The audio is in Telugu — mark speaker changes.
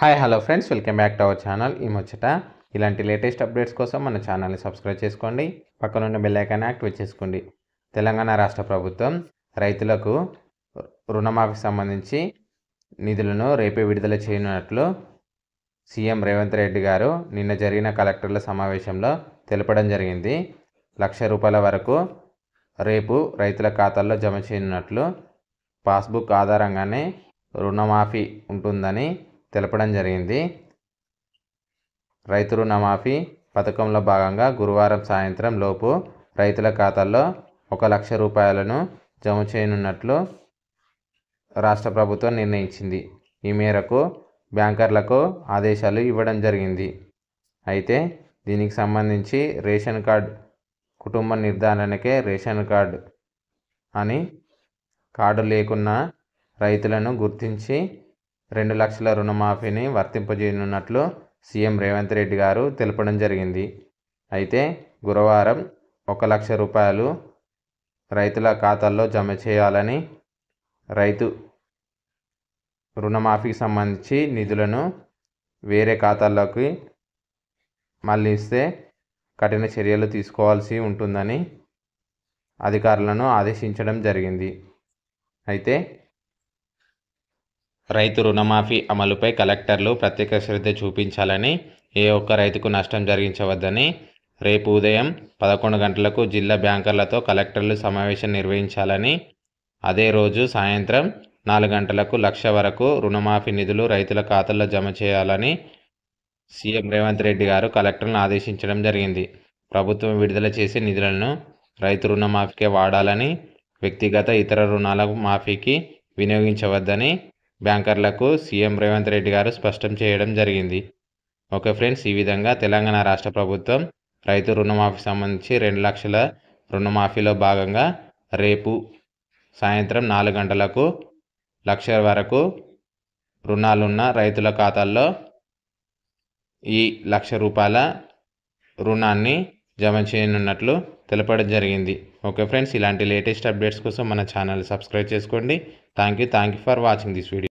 Speaker 1: hi hello friends welcome back to our channel ఈ ముచ్చట ఇలాంటి లేటెస్ట్ అప్డేట్స్ కోసం మన ఛానల్ని సబ్స్క్రైబ్ చేసుకోండి పక్కనున్న బెల్ ఐకాన్ యాక్టివేట్ చేసుకోండి తెలంగాణ రాష్ట్ర ప్రభుత్వం రైతులకు రుణమాఫీ సంబంధించి నిధులను రేపే విడుదల చేయనున్నట్లు సీఎం రేవంత్ రెడ్డి గారు నిన్న జరిగిన కలెక్టర్ల సమావేశంలో తెలపడం జరిగింది లక్ష రూపాయల వరకు రేపు రైతుల ఖాతాల్లో జమ చేయనున్నట్లు పాస్బుక్ ఆధారంగానే రుణమాఫీ ఉంటుందని తెలపడం జరిగింది రైతు రుణమాఫీ పథకంలో భాగంగా గురువారం సాయంత్రం లోపు రైతుల ఖాతాల్లో ఒక లక్ష రూపాయలను జమ చేయనున్నట్లు రాష్ట్ర ప్రభుత్వం నిర్ణయించింది ఈ మేరకు బ్యాంకర్లకు ఆదేశాలు ఇవ్వడం జరిగింది అయితే దీనికి సంబంధించి రేషన్ కార్డ్ కుటుంబ నిర్ధారణకే రేషన్ కార్డు అని కార్డు లేకున్న రైతులను గుర్తించి రెండు లక్షల రుణమాఫీని వర్తింపజేయనున్నట్లు సీఎం రేవంత్ రెడ్డి గారు తెలపడం జరిగింది అయితే గురువారం ఒక లక్ష రూపాయలు రైతుల ఖాతాల్లో జమ చేయాలని రైతు రుణమాఫీకి సంబంధించి నిధులను వేరే ఖాతాల్లోకి మళ్ళీ ఇస్తే కఠిన చర్యలు తీసుకోవాల్సి ఉంటుందని అధికారులను ఆదేశించడం జరిగింది అయితే రైతు రుణమాఫీ అమలుపై కలెక్టర్లు ప్రత్యేక శ్రద్ధ చూపించాలని ఏ ఒక్క రైతుకు నష్టం జరిగించవద్దని రేపు ఉదయం పదకొండు గంటలకు జిల్లా బ్యాంకర్లతో కలెక్టర్లు సమావేశం నిర్వహించాలని అదే రోజు సాయంత్రం నాలుగు గంటలకు లక్ష వరకు రుణమాఫీ నిధులు రైతుల ఖాతాల్లో జమ చేయాలని సీఎం రేవంత్ రెడ్డి గారు కలెక్టర్లను ఆదేశించడం జరిగింది ప్రభుత్వం విడుదల చేసే నిధులను రైతు రుణమాఫీకే వాడాలని వ్యక్తిగత ఇతర రుణాల మాఫీకి వినియోగించవద్దని బ్యాంకర్లకు సీఎం రేవంత్ రెడ్డి గారు స్పష్టం చేయడం జరిగింది ఓకే ఫ్రెండ్స్ ఈ విధంగా తెలంగాణ రాష్ట్ర ప్రభుత్వం రైతు రుణమాఫీ సంబంధించి రెండు లక్షల రుణమాఫీలో భాగంగా రేపు సాయంత్రం నాలుగు గంటలకు లక్ష వరకు రుణాలున్న రైతుల ఖాతాల్లో ఈ లక్ష రూపాయల రుణాన్ని జమ చేయనున్నట్లు తెలపడం జరిగింది ఓకే ఫ్రెండ్స్ ఇలాంటి లేటెస్ట్ అప్డేట్స్ కోసం మన ఛానల్ సబ్స్క్రైబ్ చేసుకోండి thank you thank you for watching this video